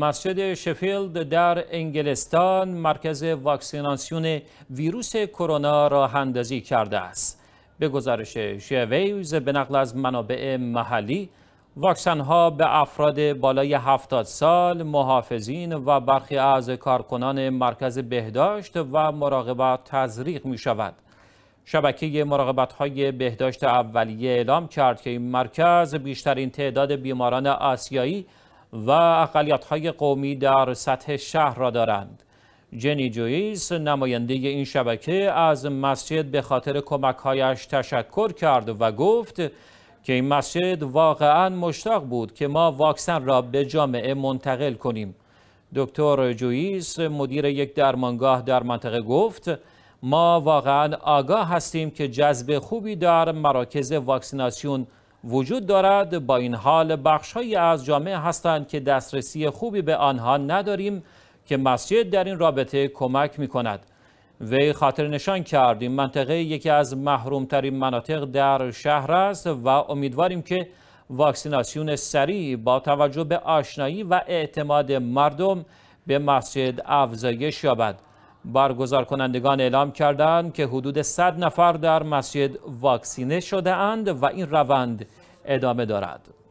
مسجد شفیلد در انگلستان مرکز واکسیناسیون ویروس کرونا را هندازی کرده است. به گزارش شیویز به نقل از منابع محلی واکسن ها به افراد بالای 70 سال، محافظین و برخی از کارکنان مرکز بهداشت و مراقبت تزریق می شود. شبکه مراقبت های بهداشت اولیه اعلام کرد که این مرکز بیشترین تعداد بیماران آسیایی و اقلیت های قومی در سطح شهر را دارند. جنی جویس نماینده این شبکه از مسجد به خاطر کمکهایش تشکر کرد و گفت که این مسجد واقعا مشتاق بود که ما واکسن را به جامعه منتقل کنیم. دکتر جویس مدیر یک درمانگاه در منطقه گفت ما واقعا آگاه هستیم که جذب خوبی در مراکز واکسیناسیون وجود دارد با این حال بخشهایی از جامعه هستند که دسترسی خوبی به آنها نداریم که مسجد در این رابطه کمک می کند وی خاطر نشان کردیم منطقه یکی از محرومترین مناطق در شهر است و امیدواریم که واکسیناسیون سریع با توجه به آشنایی و اعتماد مردم به مسجد افزایش یابد برگزار کنندگان اعلام کردند که حدود 100 نفر در مسجد واکسینه شده اند و این روند ادامه دارد.